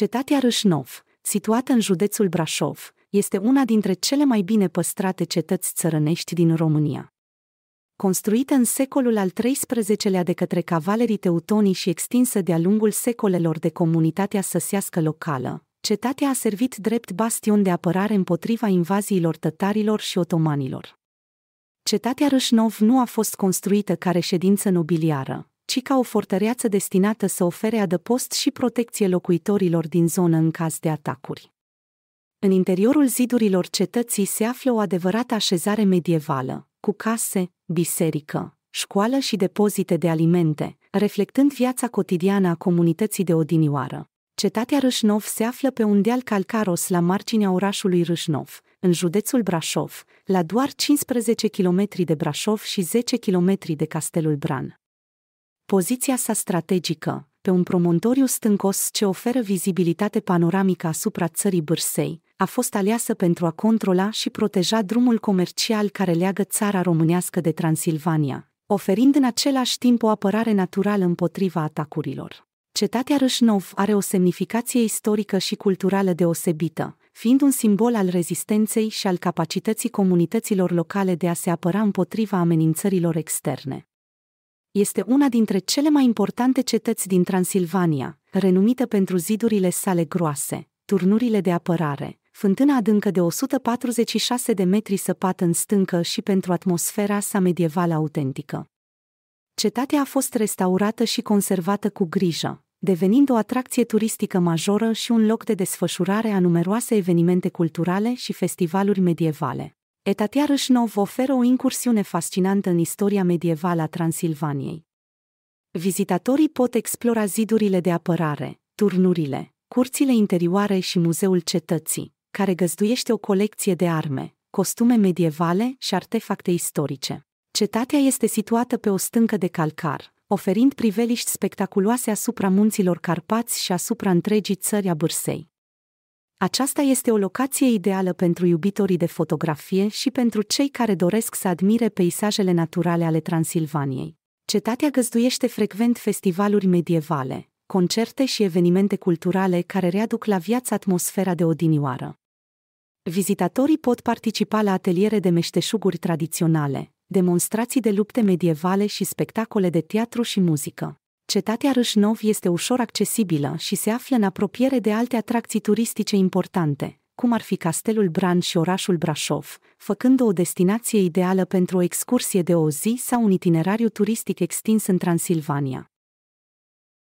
Cetatea Râșnov, situată în județul Brașov, este una dintre cele mai bine păstrate cetăți țărănești din România. Construită în secolul al XIII-lea de către cavalerii teutonii și extinsă de-a lungul secolelor de comunitatea săsească locală, cetatea a servit drept bastion de apărare împotriva invaziilor tătarilor și otomanilor. Cetatea Râșnov nu a fost construită ca reședință nobiliară, ci ca o fortăreață destinată să ofere adăpost și protecție locuitorilor din zonă în caz de atacuri. În interiorul zidurilor cetății se află o adevărată așezare medievală, cu case, biserică, școală și depozite de alimente, reflectând viața cotidiană a comunității de odinioară. Cetatea Râșnov se află pe un deal calcaros la marginea orașului Râșnov, în județul Brașov, la doar 15 km de Brașov și 10 km de Castelul Bran. Poziția sa strategică, pe un promontoriu stâncos ce oferă vizibilitate panoramică asupra țării Bârsei, a fost aleasă pentru a controla și proteja drumul comercial care leagă țara românească de Transilvania, oferind în același timp o apărare naturală împotriva atacurilor. Cetatea Râșnov are o semnificație istorică și culturală deosebită, fiind un simbol al rezistenței și al capacității comunităților locale de a se apăra împotriva amenințărilor externe. Este una dintre cele mai importante cetăți din Transilvania, renumită pentru zidurile sale groase, turnurile de apărare, fântâna adâncă de 146 de metri săpată în stâncă și pentru atmosfera sa medievală autentică. Cetatea a fost restaurată și conservată cu grijă, devenind o atracție turistică majoră și un loc de desfășurare a numeroase evenimente culturale și festivaluri medievale. Etatea Râșnov oferă o incursiune fascinantă în istoria medievală a Transilvaniei. Vizitatorii pot explora zidurile de apărare, turnurile, curțile interioare și muzeul cetății, care găzduiește o colecție de arme, costume medievale și artefacte istorice. Cetatea este situată pe o stâncă de calcar, oferind priveliști spectaculoase asupra munților Carpați și asupra întregii țări a Bârsei. Aceasta este o locație ideală pentru iubitorii de fotografie și pentru cei care doresc să admire peisajele naturale ale Transilvaniei. Cetatea găzduiește frecvent festivaluri medievale, concerte și evenimente culturale care readuc la viață atmosfera de odinioară. Vizitatorii pot participa la ateliere de meșteșuguri tradiționale, demonstrații de lupte medievale și spectacole de teatru și muzică. Cetatea Râșnov este ușor accesibilă și se află în apropiere de alte atracții turistice importante, cum ar fi Castelul Bran și orașul Brașov, făcând o destinație ideală pentru o excursie de o zi sau un itinerariu turistic extins în Transilvania.